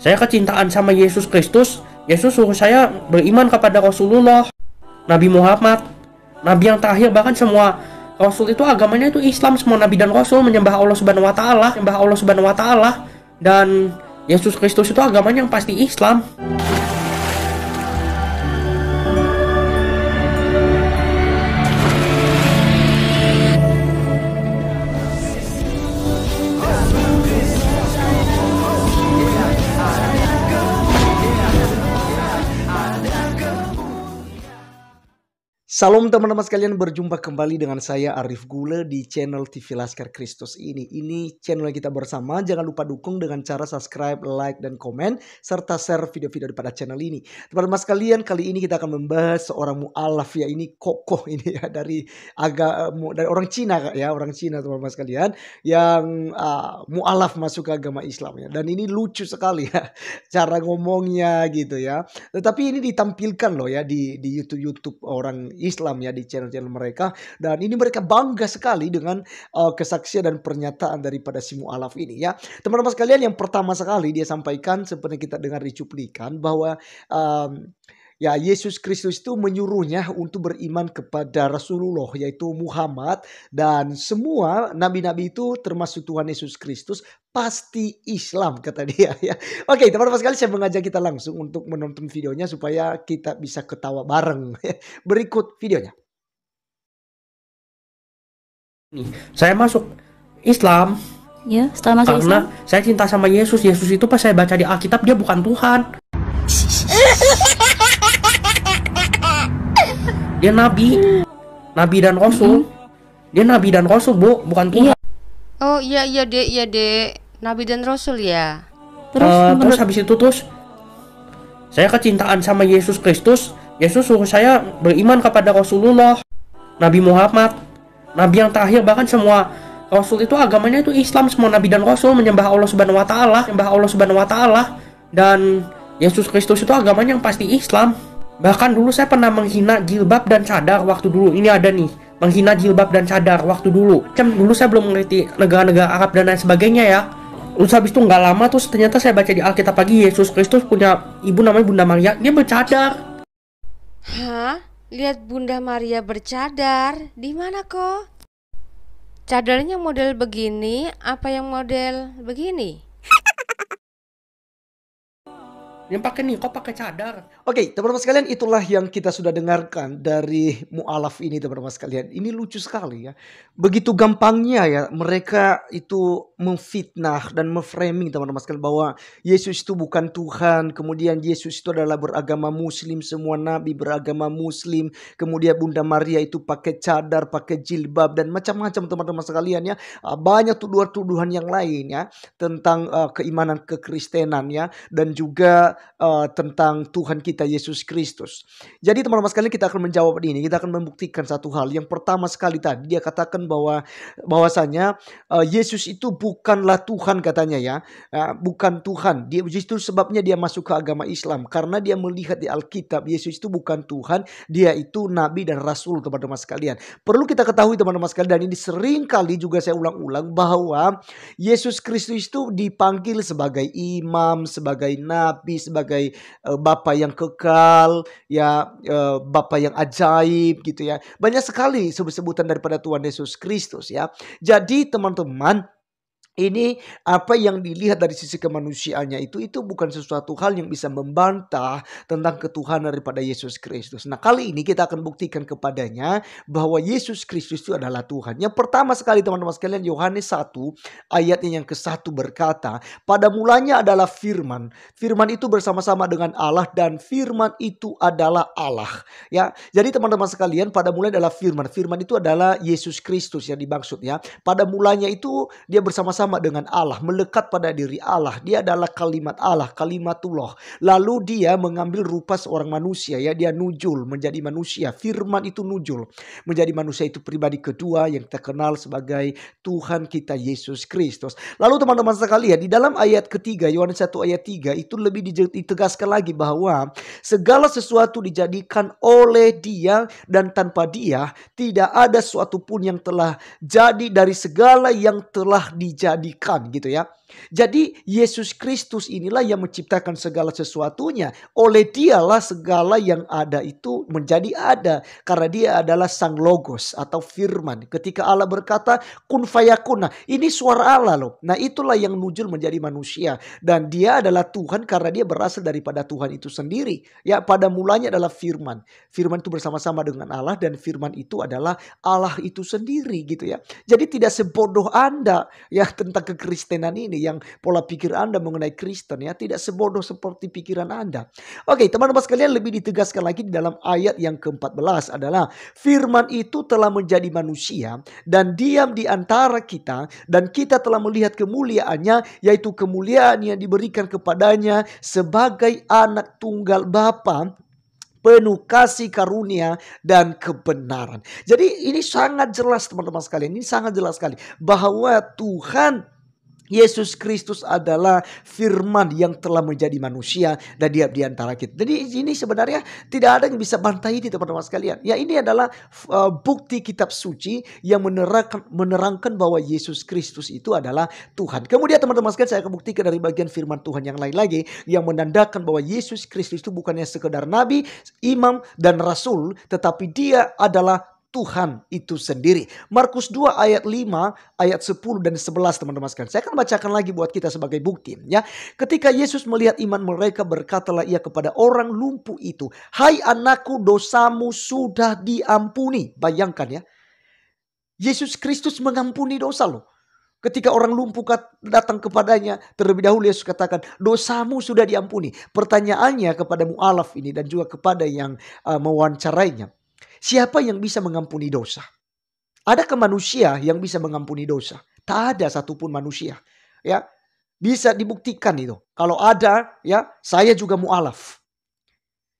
Saya kecintaan sama Yesus Kristus, Yesus suruh saya beriman kepada Rasulullah, Nabi Muhammad, Nabi yang terakhir bahkan semua Rasul itu agamanya itu Islam semua Nabi dan Rasul menyembah Allah Subhanahu Wa Taala, menyembah Allah Subhanahu Wa Taala dan Yesus Kristus itu agamanya yang pasti Islam. Salam teman-teman sekalian, berjumpa kembali dengan saya Arif Gule di channel TV Laskar Kristus ini. Ini channel yang kita bersama, jangan lupa dukung dengan cara subscribe, like, dan komen, serta share video-video daripada channel ini. Teman-teman sekalian, kali ini kita akan membahas seorang mu'alaf ya, ini kokoh ini ya, dari agak eh, dari orang Cina ya, orang Cina teman-teman sekalian, yang uh, mu'alaf masuk ke agama Islam ya. Dan ini lucu sekali ya, cara ngomongnya gitu ya. Tetapi ini ditampilkan loh ya di, di YouTube-YouTube orang Islam Islam ya di channel-channel mereka dan ini mereka bangga sekali dengan uh, kesaksian dan pernyataan daripada si mualaf ini ya. Teman-teman sekalian yang pertama sekali dia sampaikan seperti kita dengar di cuplikan bahwa um, Ya, Yesus Kristus itu menyuruhnya untuk beriman kepada Rasulullah yaitu Muhammad dan semua nabi-nabi itu termasuk Tuhan Yesus Kristus pasti Islam kata dia ya. Oke, teman-teman sekali saya mengajak kita langsung untuk menonton videonya supaya kita bisa ketawa bareng. Berikut videonya. Saya masuk Islam. Ya, setelah masuk Karena Islam. saya cinta sama Yesus. Yesus itu pas saya baca di Alkitab dia bukan Tuhan. dia nabi nabi dan rasul mm-hmm. dia nabi dan rasul bu bukan Tuhan iya. oh iya iya dek iya dek nabi dan rasul ya eh, terus uh, terus habis itu terus saya kecintaan sama Yesus Kristus Yesus suruh saya beriman kepada Rasulullah Nabi Muhammad Nabi yang terakhir bahkan semua Rasul itu agamanya itu Islam semua Nabi dan Rasul menyembah Allah Subhanahu Wa Taala menyembah Allah Subhanahu Wa Taala dan Yesus Kristus itu agamanya yang pasti Islam Bahkan dulu saya pernah menghina jilbab dan cadar waktu dulu. Ini ada nih, menghina jilbab dan cadar waktu dulu. cem dulu saya belum mengerti negara-negara Arab dan lain sebagainya ya. Terus habis itu nggak lama terus ternyata saya baca di Alkitab pagi Yesus Kristus punya ibu namanya Bunda Maria, dia bercadar. Hah? Lihat Bunda Maria bercadar? Di mana kok? Cadarnya model begini apa yang model begini? Yang pakai nih, kok pakai cadar? Oke, okay, teman-teman sekalian, itulah yang kita sudah dengarkan dari mualaf ini, teman-teman sekalian. Ini lucu sekali ya. Begitu gampangnya ya, mereka itu memfitnah dan memframing teman-teman sekalian bahwa Yesus itu bukan Tuhan, kemudian Yesus itu adalah beragama muslim, semua nabi beragama muslim, kemudian Bunda Maria itu pakai cadar, pakai jilbab dan macam-macam teman-teman sekalian ya. Ah, banyak tuduhan-tuduhan yang lain ya tentang uh, keimanan kekristenan ya dan juga uh, tentang Tuhan kita Yesus Kristus. Jadi teman-teman sekalian kita akan menjawab ini, kita akan membuktikan satu hal. Yang pertama sekali tadi dia katakan bahwa bahwasanya uh, Yesus itu bukanlah Tuhan katanya ya, uh, bukan Tuhan. Dia justru sebabnya dia masuk ke agama Islam karena dia melihat di Alkitab Yesus itu bukan Tuhan, dia itu nabi dan rasul teman-teman sekalian. Perlu kita ketahui teman-teman sekalian dan ini sering kali juga saya ulang-ulang bahwa Yesus Kristus itu dipanggil sebagai imam, sebagai nabi, sebagai uh, eh, Bapak yang kekal, ya uh, eh, Bapak yang ajaib gitu ya. Banyak sekali sebut-sebutan daripada Tuhan Yesus Kristus ya. Jadi teman-teman ini apa yang dilihat dari sisi kemanusiaannya itu itu bukan sesuatu hal yang bisa membantah tentang ketuhanan daripada Yesus Kristus. Nah, kali ini kita akan buktikan kepadanya bahwa Yesus Kristus itu adalah Tuhan. Yang pertama sekali teman-teman sekalian Yohanes 1 ayatnya yang ke satu berkata, "Pada mulanya adalah firman. Firman itu bersama-sama dengan Allah dan firman itu adalah Allah." Ya. Jadi teman-teman sekalian, pada mulanya adalah firman. Firman itu adalah Yesus Kristus yang dimaksudnya. Pada mulanya itu dia bersama-sama bersama dengan Allah, melekat pada diri Allah. Dia adalah kalimat Allah, kalimatullah. Lalu dia mengambil rupa seorang manusia ya, dia nujul menjadi manusia. Firman itu nujul. Menjadi manusia itu pribadi kedua yang terkenal sebagai Tuhan kita Yesus Kristus. Lalu teman-teman sekalian, ya, di dalam ayat ketiga Yohanes 1 ayat 3 itu lebih ditegaskan lagi bahwa segala sesuatu dijadikan oleh Dia dan tanpa Dia tidak ada suatu pun yang telah jadi dari segala yang telah dijadikan jadikan gitu ya jadi Yesus Kristus inilah yang menciptakan segala sesuatunya. Oleh dialah segala yang ada itu menjadi ada. Karena dia adalah sang logos atau firman. Ketika Allah berkata kun Nah Ini suara Allah loh. Nah itulah yang nujul menjadi manusia. Dan dia adalah Tuhan karena dia berasal daripada Tuhan itu sendiri. Ya pada mulanya adalah firman. Firman itu bersama-sama dengan Allah dan firman itu adalah Allah itu sendiri gitu ya. Jadi tidak sebodoh Anda ya tentang kekristenan ini yang pola pikir Anda mengenai Kristen ya tidak sebodoh seperti pikiran Anda. Oke, teman-teman sekalian lebih ditegaskan lagi di dalam ayat yang ke-14 adalah firman itu telah menjadi manusia dan diam di antara kita dan kita telah melihat kemuliaannya yaitu kemuliaan yang diberikan kepadanya sebagai anak tunggal Bapa penuh kasih karunia dan kebenaran. Jadi ini sangat jelas teman-teman sekalian, ini sangat jelas sekali bahwa Tuhan Yesus Kristus adalah firman yang telah menjadi manusia dan dia di antara kita. Jadi ini sebenarnya tidak ada yang bisa bantai ini teman-teman sekalian. Ya ini adalah uh, bukti kitab suci yang menerangkan, menerangkan bahwa Yesus Kristus itu adalah Tuhan. Kemudian teman-teman sekalian saya akan buktikan dari bagian firman Tuhan yang lain lagi yang menandakan bahwa Yesus Kristus itu bukannya sekedar nabi, imam dan rasul tetapi dia adalah Tuhan itu sendiri. Markus 2 ayat 5, ayat 10 dan 11 teman-teman sekalian. Saya akan bacakan lagi buat kita sebagai bukti ya. Ketika Yesus melihat iman mereka berkatalah ia kepada orang lumpuh itu, "Hai anakku, dosamu sudah diampuni." Bayangkan ya. Yesus Kristus mengampuni dosa loh. Ketika orang lumpuh datang kepadanya, terlebih dahulu Yesus katakan, dosamu sudah diampuni. Pertanyaannya kepada mu'alaf ini dan juga kepada yang uh, mewawancarainya. Siapa yang bisa mengampuni dosa? Adakah manusia yang bisa mengampuni dosa? Tak ada satupun manusia. Ya, bisa dibuktikan itu. Kalau ada, ya, saya juga mualaf.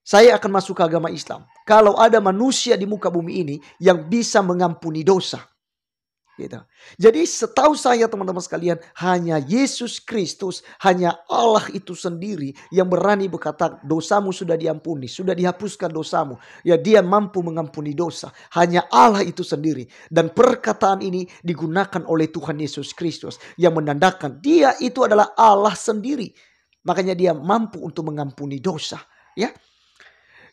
Saya akan masuk ke agama Islam. Kalau ada manusia di muka bumi ini yang bisa mengampuni dosa, Gitu. Jadi setahu saya teman-teman sekalian hanya Yesus Kristus, hanya Allah itu sendiri yang berani berkata dosamu sudah diampuni, sudah dihapuskan dosamu. Ya dia mampu mengampuni dosa. Hanya Allah itu sendiri. Dan perkataan ini digunakan oleh Tuhan Yesus Kristus yang menandakan dia itu adalah Allah sendiri. Makanya dia mampu untuk mengampuni dosa. Ya,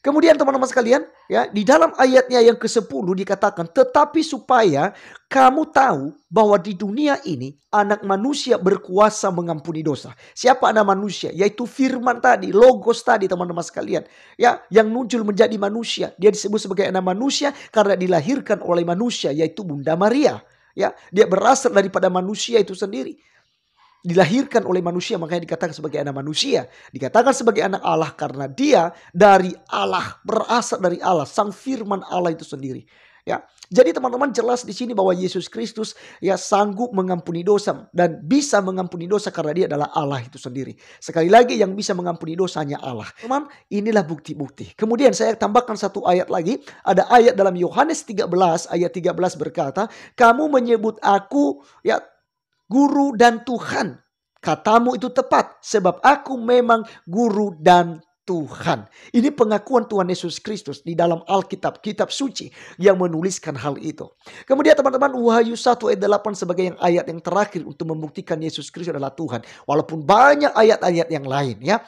Kemudian teman-teman sekalian, ya, di dalam ayatnya yang ke-10 dikatakan, "Tetapi supaya kamu tahu bahwa di dunia ini anak manusia berkuasa mengampuni dosa." Siapa anak manusia? Yaitu firman tadi, logos tadi teman-teman sekalian, ya, yang muncul menjadi manusia. Dia disebut sebagai anak manusia karena dilahirkan oleh manusia yaitu Bunda Maria, ya. Dia berasal daripada manusia itu sendiri dilahirkan oleh manusia makanya dikatakan sebagai anak manusia dikatakan sebagai anak Allah karena dia dari Allah berasal dari Allah sang firman Allah itu sendiri ya jadi teman-teman jelas di sini bahwa Yesus Kristus ya sanggup mengampuni dosa dan bisa mengampuni dosa karena dia adalah Allah itu sendiri sekali lagi yang bisa mengampuni dosanya Allah teman inilah bukti-bukti kemudian saya tambahkan satu ayat lagi ada ayat dalam Yohanes 13 ayat 13 berkata kamu menyebut aku ya guru dan Tuhan. Katamu itu tepat sebab aku memang guru dan Tuhan. Ini pengakuan Tuhan Yesus Kristus di dalam Alkitab, kitab suci yang menuliskan hal itu. Kemudian teman-teman Wahyu 1 ayat 8 sebagai yang ayat yang terakhir untuk membuktikan Yesus Kristus adalah Tuhan. Walaupun banyak ayat-ayat yang lain ya.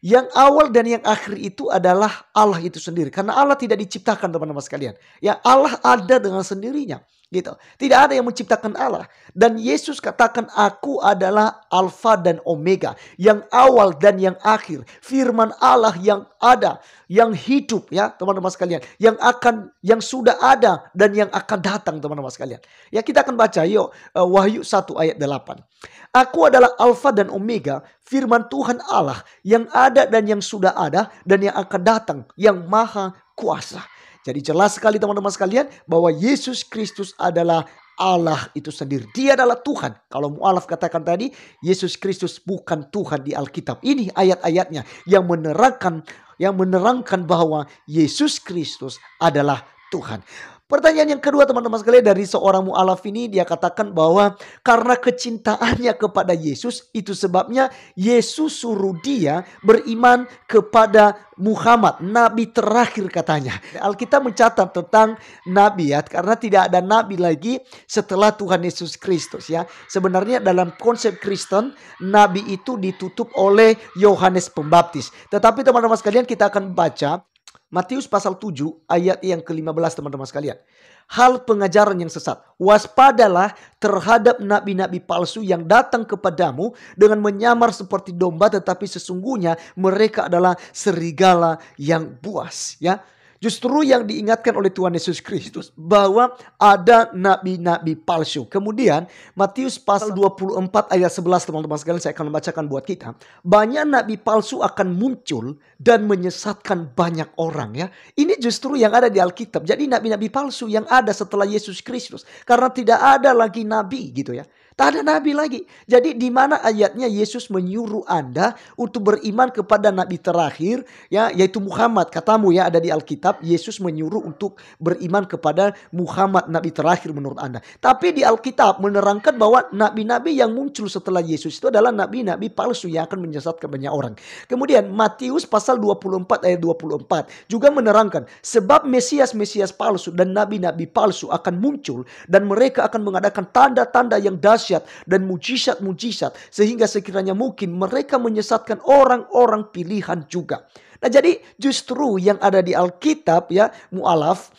Yang awal dan yang akhir itu adalah Allah itu sendiri. Karena Allah tidak diciptakan teman-teman sekalian. Ya Allah ada dengan sendirinya. Gitu. Tidak ada yang menciptakan Allah. Dan Yesus katakan aku adalah alfa dan omega. Yang awal dan yang akhir. Firman Allah yang ada. Yang hidup ya teman-teman sekalian. Yang akan, yang sudah ada dan yang akan datang teman-teman sekalian. Ya kita akan baca yuk eh, Wahyu 1 ayat 8. Aku adalah alfa dan omega. Firman Tuhan Allah yang ada dan yang sudah ada dan yang akan datang. Yang maha kuasa. Jadi jelas sekali teman-teman sekalian bahwa Yesus Kristus adalah Allah itu sendiri. Dia adalah Tuhan. Kalau mu'alaf katakan tadi, Yesus Kristus bukan Tuhan di Alkitab. Ini ayat-ayatnya yang menerangkan yang menerangkan bahwa Yesus Kristus adalah Tuhan. Pertanyaan yang kedua teman-teman sekalian dari seorang mu'alaf ini dia katakan bahwa karena kecintaannya kepada Yesus itu sebabnya Yesus suruh dia beriman kepada Muhammad nabi terakhir katanya. Alkitab mencatat tentang nabi ya karena tidak ada nabi lagi setelah Tuhan Yesus Kristus ya. Sebenarnya dalam konsep Kristen nabi itu ditutup oleh Yohanes Pembaptis. Tetapi teman-teman sekalian kita akan baca Matius pasal 7 ayat yang ke-15 teman-teman sekalian. Hal pengajaran yang sesat. Waspadalah terhadap nabi-nabi palsu yang datang kepadamu dengan menyamar seperti domba tetapi sesungguhnya mereka adalah serigala yang buas ya. Justru yang diingatkan oleh Tuhan Yesus Kristus bahwa ada nabi-nabi palsu. Kemudian Matius pasal 24 ayat 11 teman-teman sekalian saya akan membacakan buat kita. Banyak nabi palsu akan muncul dan menyesatkan banyak orang ya. Ini justru yang ada di Alkitab. Jadi nabi-nabi palsu yang ada setelah Yesus Kristus karena tidak ada lagi nabi gitu ya. Tak ada nabi lagi. Jadi di mana ayatnya Yesus menyuruh Anda untuk beriman kepada nabi terakhir ya yaitu Muhammad katamu ya ada di Alkitab Alkitab Yesus menyuruh untuk beriman kepada Muhammad nabi terakhir menurut Anda. Tapi di Alkitab menerangkan bahwa nabi-nabi yang muncul setelah Yesus itu adalah nabi-nabi palsu yang akan menyesatkan banyak orang. Kemudian Matius pasal 24 ayat 24 juga menerangkan sebab mesias-mesias palsu dan nabi-nabi palsu akan muncul dan mereka akan mengadakan tanda-tanda yang dahsyat dan mujizat-mujizat sehingga sekiranya mungkin mereka menyesatkan orang-orang pilihan juga. Nah jadi justru yang ada di Alkitab ya mualaf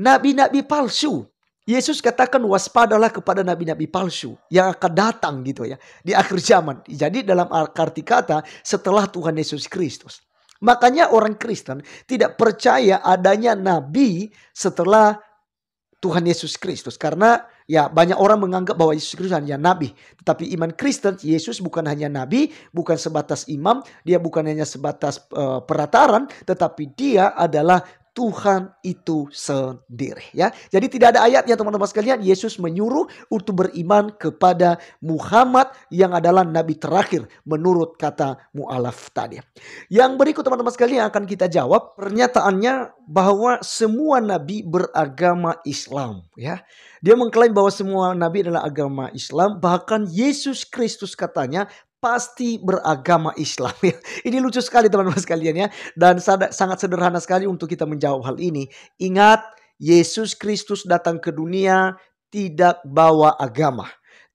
nabi-nabi palsu. Yesus katakan waspadalah kepada nabi-nabi palsu yang akan datang gitu ya di akhir zaman. Jadi dalam arti kata setelah Tuhan Yesus Kristus. Makanya orang Kristen tidak percaya adanya nabi setelah Tuhan Yesus Kristus karena Ya, banyak orang menganggap bahwa Yesus Kristus hanya nabi, tetapi iman Kristen Yesus bukan hanya nabi, bukan sebatas imam, dia bukan hanya sebatas uh, perataran, tetapi dia adalah Tuhan itu sendiri ya. Jadi tidak ada ayatnya teman-teman sekalian Yesus menyuruh untuk beriman kepada Muhammad yang adalah nabi terakhir menurut kata mualaf tadi. Yang berikut teman-teman sekalian akan kita jawab pernyataannya bahwa semua nabi beragama Islam ya. Dia mengklaim bahwa semua nabi adalah agama Islam bahkan Yesus Kristus katanya pasti beragama Islam. ya. ini lucu sekali teman-teman sekalian ya. Dan sangat sederhana sekali untuk kita menjawab hal ini. Ingat, Yesus Kristus datang ke dunia tidak bawa agama.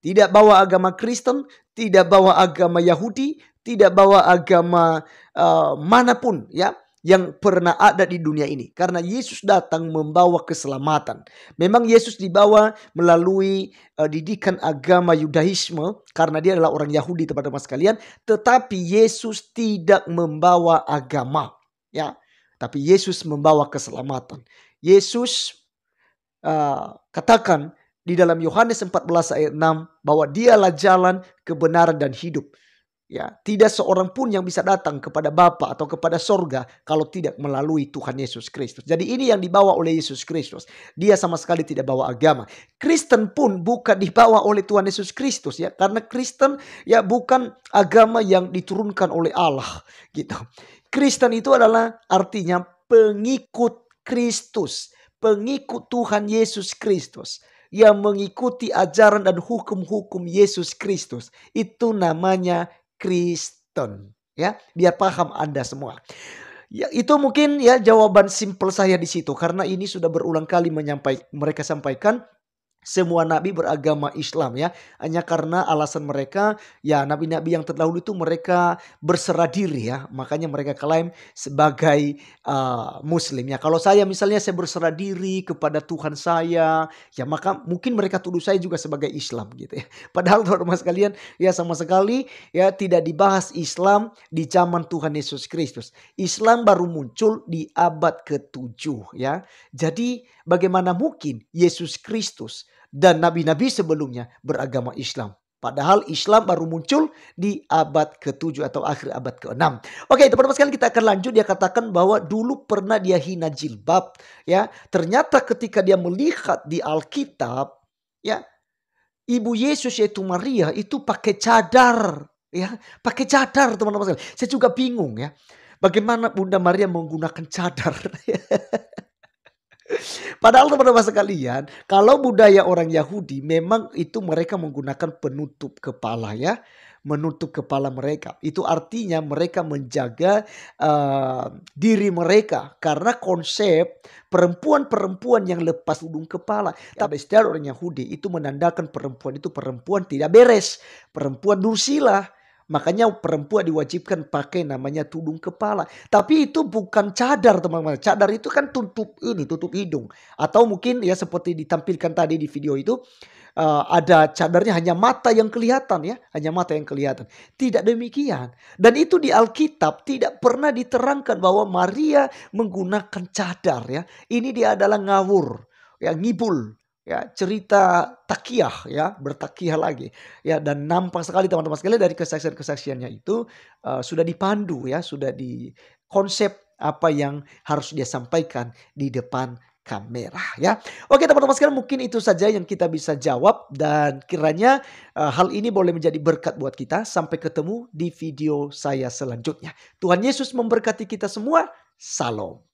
Tidak bawa agama Kristen, tidak bawa agama Yahudi, tidak bawa agama uh, manapun ya yang pernah ada di dunia ini. Karena Yesus datang membawa keselamatan. Memang Yesus dibawa melalui uh, didikan agama Yudaisme karena dia adalah orang Yahudi teman-teman sekalian, tetapi Yesus tidak membawa agama, ya. Tapi Yesus membawa keselamatan. Yesus uh, katakan di dalam Yohanes 14 ayat 6 bahwa dialah jalan, kebenaran dan hidup. Ya, tidak seorang pun yang bisa datang kepada Bapa atau kepada sorga kalau tidak melalui Tuhan Yesus Kristus. Jadi ini yang dibawa oleh Yesus Kristus. Dia sama sekali tidak bawa agama. Kristen pun bukan dibawa oleh Tuhan Yesus Kristus ya, karena Kristen ya bukan agama yang diturunkan oleh Allah gitu. Kristen itu adalah artinya pengikut Kristus, pengikut Tuhan Yesus Kristus yang mengikuti ajaran dan hukum-hukum Yesus Kristus. Itu namanya Kristen. Ya, biar paham Anda semua. Ya, itu mungkin ya jawaban simpel saya di situ karena ini sudah berulang kali menyampaikan mereka sampaikan semua nabi beragama Islam ya. Hanya karena alasan mereka ya nabi-nabi yang terdahulu itu mereka berserah diri ya. Makanya mereka klaim sebagai uh, muslim ya. Kalau saya misalnya saya berserah diri kepada Tuhan saya ya maka mungkin mereka tuduh saya juga sebagai Islam gitu ya. Padahal teman-teman sekalian ya sama sekali ya tidak dibahas Islam di zaman Tuhan Yesus Kristus. Islam baru muncul di abad ke-7 ya. Jadi bagaimana mungkin Yesus Kristus dan nabi-nabi sebelumnya beragama Islam. Padahal Islam baru muncul di abad ke-7 atau akhir abad ke-6. Oke, teman-teman sekalian kita akan lanjut. Dia katakan bahwa dulu pernah dia hina jilbab. ya Ternyata ketika dia melihat di Alkitab, ya Ibu Yesus yaitu Maria itu pakai cadar. ya Pakai cadar teman-teman sekalian. Saya juga bingung ya. Bagaimana Bunda Maria menggunakan cadar. Padahal teman-teman sekalian, kalau budaya orang Yahudi memang itu mereka menggunakan penutup kepala ya, menutup kepala mereka. Itu artinya mereka menjaga uh, diri mereka karena konsep perempuan-perempuan yang lepas tudung kepala. Ya. Tapi secara orang Yahudi itu menandakan perempuan itu perempuan tidak beres, perempuan dursilah. Makanya perempuan diwajibkan pakai namanya tudung kepala. Tapi itu bukan cadar teman-teman. Cadar itu kan tutup ini, tutup hidung. Atau mungkin ya seperti ditampilkan tadi di video itu. Uh, ada cadarnya hanya mata yang kelihatan ya. Hanya mata yang kelihatan. Tidak demikian. Dan itu di Alkitab tidak pernah diterangkan bahwa Maria menggunakan cadar ya. Ini dia adalah ngawur. Ya ngibul ya cerita takiah ya bertakiah lagi ya dan nampak sekali teman-teman sekalian dari kesaksian-kesaksiannya itu uh, sudah dipandu ya sudah di konsep apa yang harus dia sampaikan di depan kamera ya. Oke teman-teman sekalian mungkin itu saja yang kita bisa jawab dan kiranya uh, hal ini boleh menjadi berkat buat kita. Sampai ketemu di video saya selanjutnya. Tuhan Yesus memberkati kita semua. Salam.